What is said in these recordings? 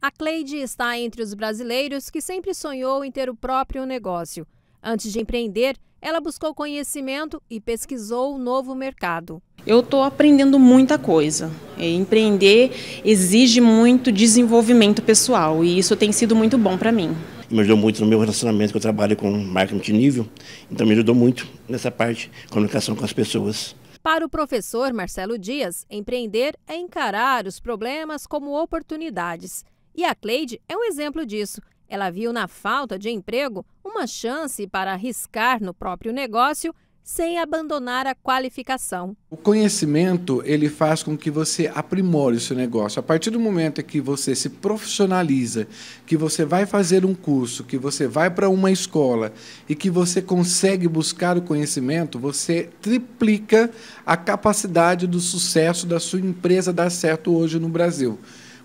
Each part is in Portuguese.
A Cleide está entre os brasileiros que sempre sonhou em ter o próprio negócio. Antes de empreender, ela buscou conhecimento e pesquisou o novo mercado. Eu estou aprendendo muita coisa. Empreender exige muito desenvolvimento pessoal e isso tem sido muito bom para mim. Me ajudou muito no meu relacionamento, que eu trabalho com marketing de nível, então me ajudou muito nessa parte, comunicação com as pessoas. Para o professor Marcelo Dias, empreender é encarar os problemas como oportunidades. E a Cleide é um exemplo disso. Ela viu na falta de emprego uma chance para arriscar no próprio negócio sem abandonar a qualificação. O conhecimento ele faz com que você aprimore o seu negócio. A partir do momento que você se profissionaliza, que você vai fazer um curso, que você vai para uma escola e que você consegue buscar o conhecimento, você triplica a capacidade do sucesso da sua empresa dar certo hoje no Brasil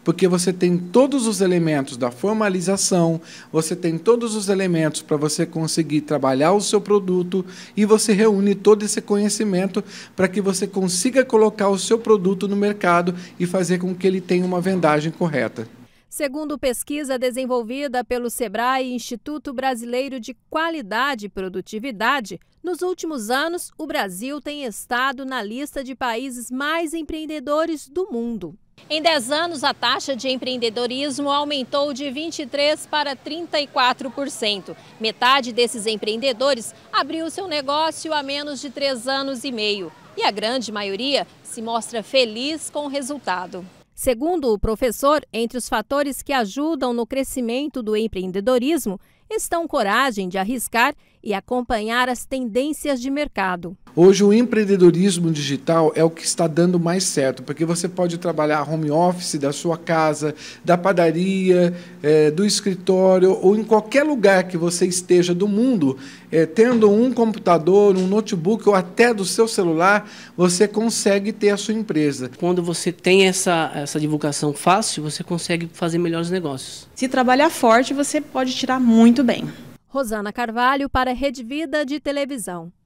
porque você tem todos os elementos da formalização, você tem todos os elementos para você conseguir trabalhar o seu produto e você reúne todo esse conhecimento para que você consiga colocar o seu produto no mercado e fazer com que ele tenha uma vendagem correta. Segundo pesquisa desenvolvida pelo SEBRAE Instituto Brasileiro de Qualidade e Produtividade, nos últimos anos, o Brasil tem estado na lista de países mais empreendedores do mundo. Em 10 anos, a taxa de empreendedorismo aumentou de 23% para 34%. Metade desses empreendedores abriu seu negócio há menos de 3 anos e meio. E a grande maioria se mostra feliz com o resultado. Segundo o professor, entre os fatores que ajudam no crescimento do empreendedorismo estão coragem de arriscar e acompanhar as tendências de mercado. Hoje o empreendedorismo digital é o que está dando mais certo, porque você pode trabalhar home office da sua casa, da padaria, é, do escritório ou em qualquer lugar que você esteja do mundo, é, tendo um computador, um notebook ou até do seu celular, você consegue ter a sua empresa. Quando você tem essa, essa divulgação fácil, você consegue fazer melhores negócios. Se trabalhar forte, você pode tirar muito bem. Rosana Carvalho para Rede Vida de Televisão.